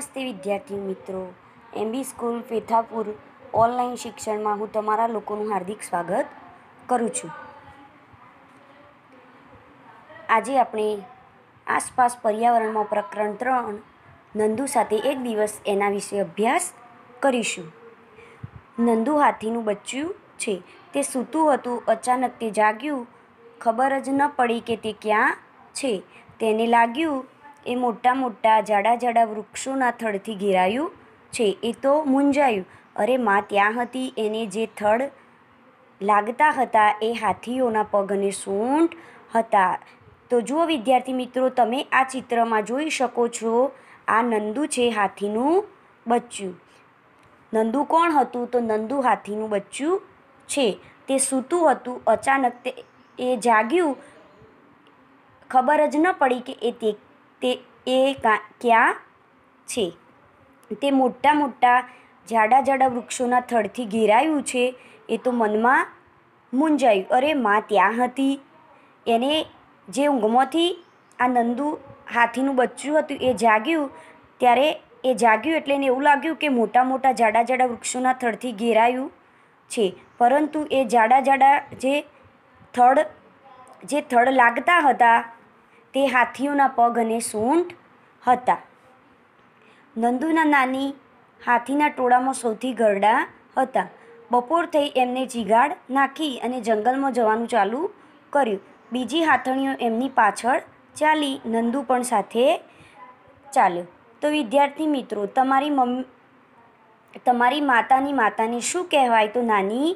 નમસ્તે વિદ્યાર્થી મિત્રો એમબી સ્કૂલ પેથાપુર ઓનલાઈન શિક્ષણમાં હું તમારા લોકોનું હાર્દિક સ્વાગત કરું છું આજે આપણે આસપાસ પર્યાવરણમાં પ્રકરણ ત્રણ નંદુ સાથે એક દિવસ એના વિશે અભ્યાસ કરીશું નંદુ હાથીનું બચ્ચું છે તે સૂતું હતું અચાનક તે જાગ્યું ખબર જ ન પડી કે તે ક્યાં છે તેને લાગ્યું એ મોટા મોટા જાડા જાડા વૃક્ષોના થડથી ઘેરાયું છે એ તો મૂંઝાયું અરે માં ત્યાં હતી એને જે થડ લાગતા હતા એ હાથીઓના પગ અને સૂંઢ હતા તો જુઓ વિદ્યાર્થી મિત્રો તમે આ ચિત્રમાં જોઈ શકો છો આ નંદુ છે હાથીનું બચ્ચું નંદુ કોણ હતું તો નંદુ હાથીનું બચ્ચું છે તે સૂતું હતું અચાનક તે એ જાગ્યું ખબર જ ન પડી કે એ તે તે એ ક્યાં છે તે મોટા મોટા જાડા જાડા વૃક્ષોના થડથી ઘેરાયું છે એ તો મનમાં મૂંઝાયું અરે મા ત્યાં હતી એને જે ઊંઘમાંથી આ નંદુ હાથીનું બચ્ચું હતું એ જાગ્યું ત્યારે એ જાગ્યું એટલે એને એવું લાગ્યું કે મોટા મોટા જાડા જાડા વૃક્ષોના થડથી ઘેરાયું છે પરંતુ એ જાડા જાડા જે થડ જે થડ લાગતા હતા તે હાથીઓના પગ અને સૂંઢ હતા નંદુના નાની હાથીના ટોળામાં સૌથી ગરડા હતા બપોર થઈ એમને જીગાડ નાખી અને જંગલમાં જવાનું ચાલુ કર્યું બીજી હાથણીઓ એમની પાછળ ચાલી નંદુ પણ સાથે ચાલ્યો તો વિદ્યાર્થી મિત્રો તમારી મમ્મી તમારી માતાની માતાને શું કહેવાય તો નાની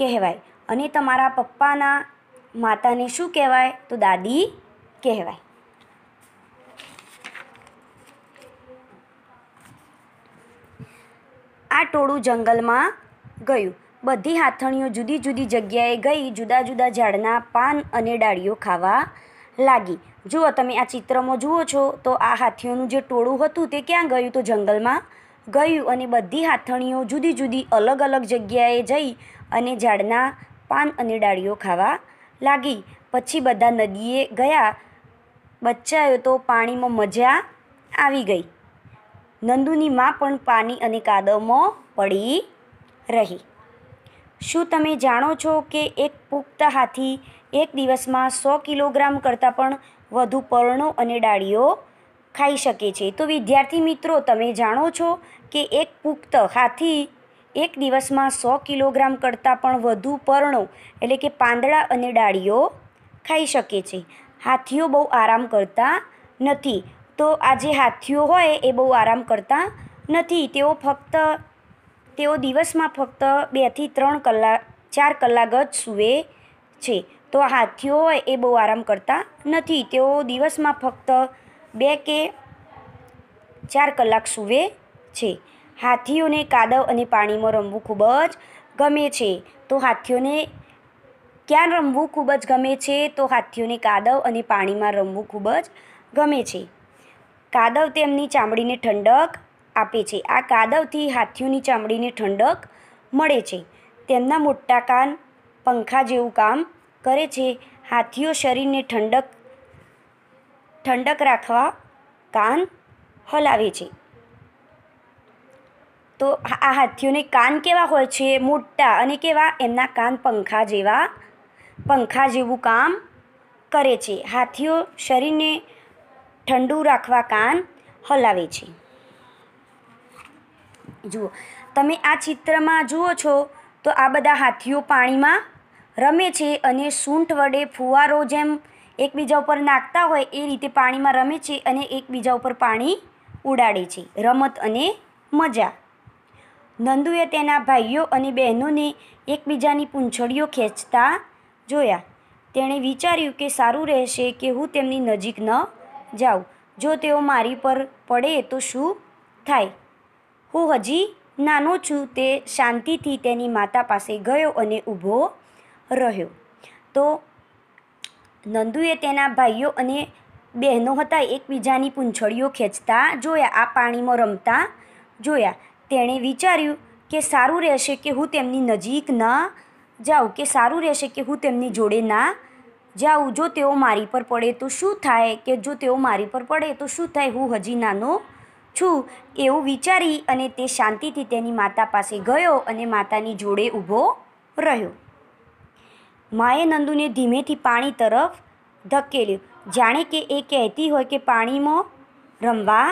કહેવાય અને તમારા પપ્પાના માતાને શું કહેવાય તો દાદી કહેવાય આ ટોળું જંગલમાં ગયું બધી હાથણીઓ જુદી જુદી જગ્યાએ ગઈ જુદા જુદા ઝાડના પાન અને ડાળીઓ ખાવા લાગી જુઓ તમે આ ચિત્રમાં જુઓ છો તો આ હાથીઓનું જે ટોળું હતું તે ક્યાં ગયું તો જંગલમાં ગયું અને બધી હાથણીઓ જુદી જુદી અલગ અલગ જગ્યાએ જઈ અને ઝાડના પાન અને ડાળીઓ ખાવા લાગી પછી બધા નદીએ ગયા બચ્ચાયો તો પાણીમાં મજા આવી ગઈ નંદુની માં પણ પાણી અને કાદવમાં પડી રહી શું તમે જાણો છો કે એક પુખ્ત હાથી એક દિવસમાં સો કિલોગ્રામ કરતાં પણ વધુ પર્ણો અને ડાળીઓ ખાઈ શકે છે તો વિદ્યાર્થી મિત્રો તમે જાણો છો કે એક પુખ્ત હાથી એક દિવસમાં સો કિલોગ્રામ કરતાં પણ વધુ પર્ણો એટલે કે પાંદડા અને ડાળીઓ ખાઈ શકે છે હાથીઓ બહુ આરામ કરતા નથી તો આ જે હાથીઓ હોય એ બહુ આરામ કરતા નથી તેઓ ફક્ત તેઓ દિવસમાં ફક્ત બેથી ત્રણ કલાક ચાર કલાક જ સૂવે છે તો હાથીઓ હોય એ બહુ આરામ કરતા નથી તેઓ દિવસમાં ફક્ત બે કે ચાર કલાક સૂવે છે હાથીઓને કાદવ અને પાણીમાં રમવું ખૂબ જ ગમે છે તો હાથીઓને ક્યાં રમવું ખૂબ જ ગમે છે તો હાથીઓને કાદવ અને પાણીમાં રમવું ખૂબ જ ગમે છે કાદવ તેમની ચામડીને ઠંડક આપે છે આ કાદવથી હાથીઓની ચામડીને ઠંડક મળે છે તેમના મોટા કાન પંખા જેવું કામ કરે છે હાથીઓ શરીરને ઠંડક ઠંડક રાખવા કાન હલાવે છે તો આ હાથીઓને કાન કેવા હોય છે મોટા અને કેવા એમના કાન પંખા જેવા પંખા જેવું કામ કરે છે હાથીઓ શરીરને ઠંડુ રાખવા કાન હલાવે છે જુઓ તમે આ ચિત્રમાં જુઓ છો તો આ બધા હાથીઓ પાણીમાં રમે છે અને સૂંઠ વડે ફુવારો જેમ એકબીજા ઉપર નાખતા હોય એ રીતે પાણીમાં રમે છે અને એકબીજા ઉપર પાણી ઉડાડે છે રમત અને મજા નંદુએ તેના ભાઈઓ અને બહેનોને એકબીજાની પૂંછડીઓ ખેંચતા જોયા તેણે વિચાર્યું કે સારું રહેશે કે હું તેમની નજીક ન જાઉં જો તેઓ મારી પર પડે તો શું થાય હું હજી નાનો છું તે શાંતિથી તેની માતા પાસે ગયો અને ઊભો રહ્યો તો નંદુએ તેના ભાઈઓ અને બહેનો હતા એકબીજાની પૂંછડીઓ ખેંચતા જોયા આ પાણીમાં રમતા જોયા તેણે વિચાર્યું કે સારું રહેશે કે હું તેમની નજીક ન જાઉં કે સારું રહેશે કે હું તેમની જોડે ના જાઉં જો તેઓ મારી પર પડે તો શું થાય કે જો તેઓ મારી પર પડે તો શું થાય હું હજી નાનો છું એવું વિચારી અને તે શાંતિથી તેની માતા પાસે ગયો અને માતાની જોડે ઊભો રહ્યો માએ નંદુને ધીમેથી પાણી તરફ ધકેલ્યું જાણે કે એ કહેતી હોય કે પાણીમાં રમવા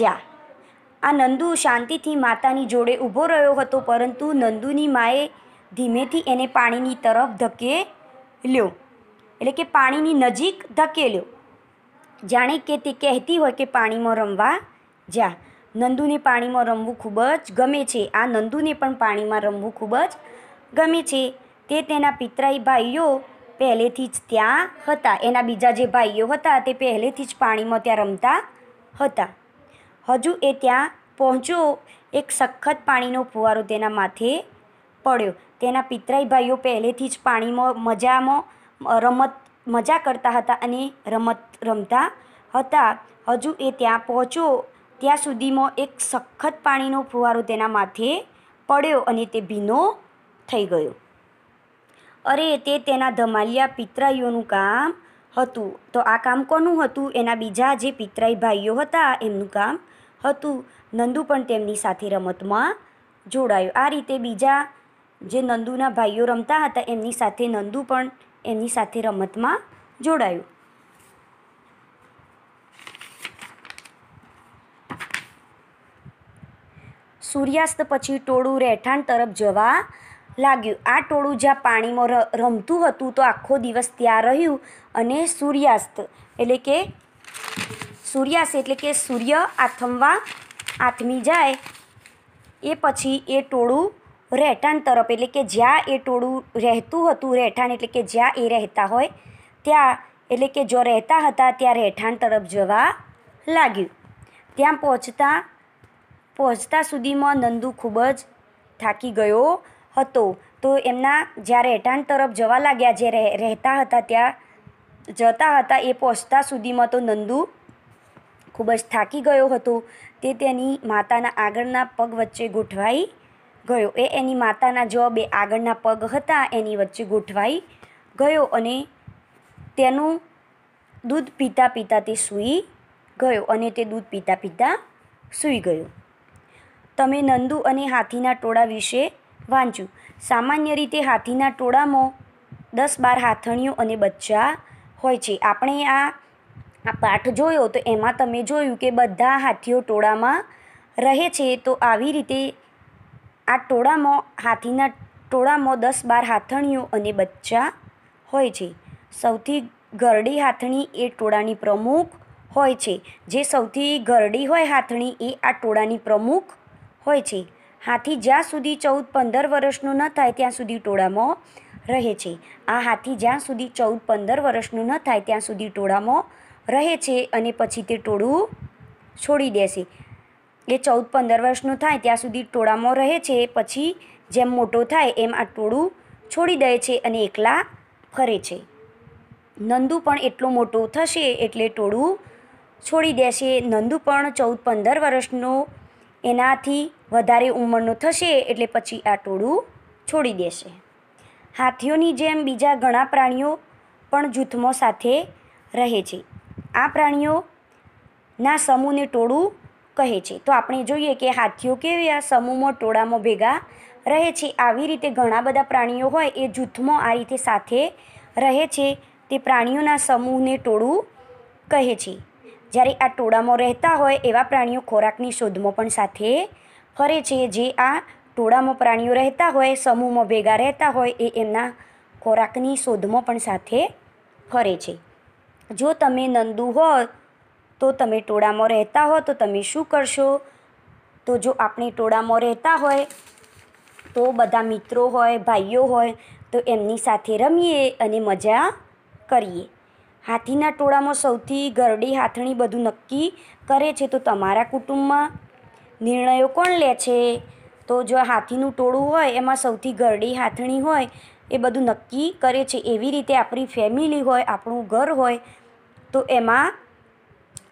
જા આ નંદુ શાંતિથી માતાની જોડે ઊભો રહ્યો હતો પરંતુ નંદુની માએ ધીમેથી એને પાણીની તરફ ધકે લ્યો એટલે કે પાણીની નજીક ધકેલ્યો જાણે કે તે કહેતી હોય કે પાણીમાં રમવા જા નંદુને પાણીમાં રમવું ખૂબ જ ગમે છે આ નંદુને પણ પાણીમાં રમવું ખૂબ જ ગમે છે તે તેના પિતરાઈ ભાઈઓ પહેલેથી જ ત્યાં હતા એના બીજા જે ભાઈઓ હતા તે પહેલેથી જ પાણીમાં ત્યાં રમતા હતા હજુ એ ત્યાં પહોંચ્યો એક સખત પાણીનો ફુવારો તેના માથે પડ્યો તેના પિતરાઈ ભાઈઓ પહેલેથી જ પાણીમાં મજામાં રમત મજા કરતા હતા અને રમત રમતા હતા હજુ એ ત્યાં પહોંચ્યો ત્યાં સુધીમાં એક સખત પાણીનો ફુવારો તેના માથે પડ્યો અને તે ભીનો થઈ ગયો અરે તે તેના ધમાલિયા પિતરાઈઓનું કામ હતું તો આ કામ કોનું હતું એના બીજા જે પિતરાઈ ભાઈઓ હતા એમનું કામ હતું નંદુ પણ તેમની સાથે રમતમાં જોડાયું આ રીતે બીજા જે નંદુના ભાઈઓ રમતા હતા એમની સાથે નંદુ પણ એમની સાથે રમતમાં જોડાયું સૂર્યાસ્ત પછી ટોળું રહેઠાણ તરફ જવા લાગ્યું આ ટોળું જ્યાં પાણીમાં રમતું હતું તો આખો દિવસ ત્યાં રહ્યું અને સૂર્યાસ્ત એટલે કે સૂર્યાસ્ત એટલે કે સૂર્ય આથમવા આથમી જાય એ પછી એ ટોળું રહેઠાણ તરફ એટલે કે જ્યાં એ ટોળું રહેતું હતું રહેઠાણ એટલે કે જ્યાં એ રહેતા હોય ત્યાં એટલે કે જો રહેતા હતા ત્યાં રહેઠાણ તરફ જવા લાગ્યું ત્યાં પહોંચતા પહોંચતા સુધીમાં નંદુ ખૂબ જ થાકી ગયો હતો તો એમના જ્યાં રહેઠાણ તરફ જવા લાગ્યા જે રહેતા હતા ત્યાં જતા હતા એ પહોંચતા સુધીમાં તો નંદુ ખૂબ જ થાકી ગયો હતો તે તેની માતાના આગળના પગ વચ્ચે ગોઠવાઈ ગયો એ એની માતાના જો બે આગળના પગ હતા એની વચ્ચે ગોઠવાઈ ગયો અને તેનું દૂધ પીતા પીતા તે સૂઈ ગયો અને તે દૂધ પીતા પીતા સૂઈ ગયો તમે નંદુ અને હાથીના ટોળા વિશે વાંચ્યું સામાન્ય રીતે હાથીના ટોળામાં દસ બાર હાથણીઓ અને બચ્ચા હોય છે આપણે આ આ પાઠ જોયો તો એમાં તમે જોયું કે બધા હાથીઓ ટોળામાં રહે છે તો આવી રીતે આ ટોળામાં હાથીના ટોળામાં દસ બાર હાથણીઓ અને બચ્ચા હોય છે સૌથી ઘરડી હાથણી એ ટોળાની પ્રમુખ હોય છે જે સૌથી ઘરડી હોય હાથણી એ આ ટોળાની પ્રમુખ હોય છે હાથી જ્યાં સુધી ચૌદ પંદર વર્ષનો ન થાય ત્યાં સુધી ટોળામાં રહે છે આ હાથી જ્યાં સુધી ચૌદ પંદર વર્ષનું ન થાય ત્યાં સુધી ટોળામાં રહે છે અને પછી તે ટોળું છોડી દેશે એ ચૌદ પંદર વર્ષનો થાય ત્યાં સુધી ટોળામાં રહે છે પછી જેમ મોટો થાય એમ આ ટોળું છોડી દે છે અને એકલા ફરે છે નંદુ પણ એટલો મોટો થશે એટલે ટોળું છોડી દેશે નંદુ પણ ચૌદ પંદર વર્ષનો એનાથી વધારે ઉંમરનો થશે એટલે પછી આ ટોળું છોડી દેશે હાથીઓની જેમ બીજા ઘણા પ્રાણીઓ પણ જૂથમાં સાથે રહે છે આ પ્રાણીઓના સમૂહને ટોળું કહે છે તો આપણે જોઈએ કે હાથીઓ કેવી આ સમૂહમાં ટોળામાં ભેગા રહે છે આવી રીતે ઘણા બધા પ્રાણીઓ હોય એ જૂથમાં આ રીતે સાથે રહે છે તે પ્રાણીઓના સમૂહને ટોળું કહે છે જ્યારે આ ટોળામાં રહેતા હોય એવા પ્રાણીઓ ખોરાકની શોધમાં પણ સાથે ફરે છે જે આ ટોળામાં પ્રાણીઓ રહેતા હોય સમૂહમાં ભેગા રહેતા હોય એ એમના ખોરાકની શોધમાં પણ સાથે ફરે છે જો તમે નંદુ હોય તો તમે ટોળામાં રહેતા હો તો તમે શું કરશો તો જો આપણે ટોળામાં રહેતા હોય તો બધા મિત્રો હોય ભાઈઓ હોય તો એમની સાથે રમીએ અને મજા કરીએ હાથીના ટોળામાં સૌથી ગરડી હાથણી બધું નક્કી કરે છે તો તમારા કુટુંબમાં નિર્ણયો કોણ લે છે તો જો હાથીનું ટોળું હોય એમાં સૌથી ગરડી હાથણી હોય એ બધું નક્કી કરે છે એવી રીતે આપણી ફેમિલી હોય આપણું ઘર હોય તો એમાં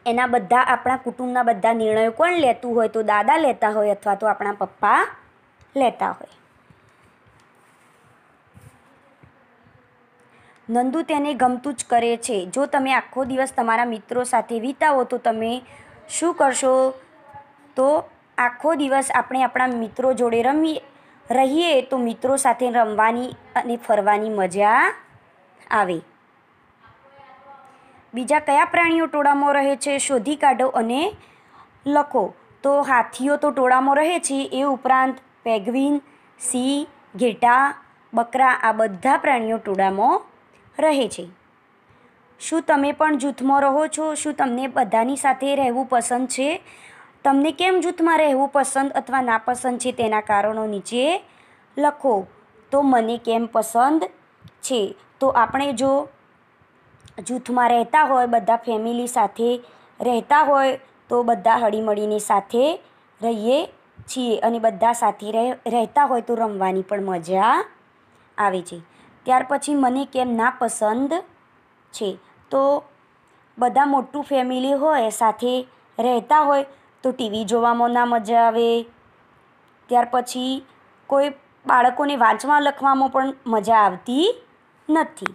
એના બધા આપણા કુટુંબના બધા નિર્ણયો કોણ લેતું હોય તો દાદા લેતા હોય અથવા તો આપણા પપ્પા લેતા હોય નંદુ તેને ગમતું જ કરે છે જો તમે આખો દિવસ તમારા મિત્રો સાથે વિતાવો તો તમે શું કરશો તો આખો દિવસ આપણે આપણા મિત્રો જોડે રમી રહીએ તો મિત્રો સાથે રમવાની અને ફરવાની મજા આવે બીજા કયા પ્રાણીઓ ટોળામાં રહે છે શોધી કાઢો અને લખો તો હાથીઓ તો ટોળામાં રહે છે એ ઉપરાંત પેગ્વિન સિંહ ઘેટા બકરા આ બધા પ્રાણીઓ ટોળામાં રહે છે શું તમે પણ જૂથમાં રહો છો શું તમને બધાની સાથે રહેવું પસંદ છે તમને કેમ જૂથમાં રહેવું પસંદ અથવા નાપસંદ છે તેના કારણો નીચે લખો તો મને કેમ પસંદ છે તો આપણે જો જૂથમાં રહેતા હોય બધા ફેમિલી સાથે રહેતા હોય તો બધા હળીમળીને સાથે રહીએ છીએ અને બધા સાથે રહેતા હોય તો રમવાની પણ મજા આવે છે ત્યાર પછી મને કેમ ના પસંદ છે તો બધા મોટું ફેમિલી હોય સાથે રહેતા હોય તો ટીવી જોવામાં ના મજા આવે ત્યાર પછી કોઈ બાળકોને વાંચવા લખવામાં પણ મજા આવતી નથી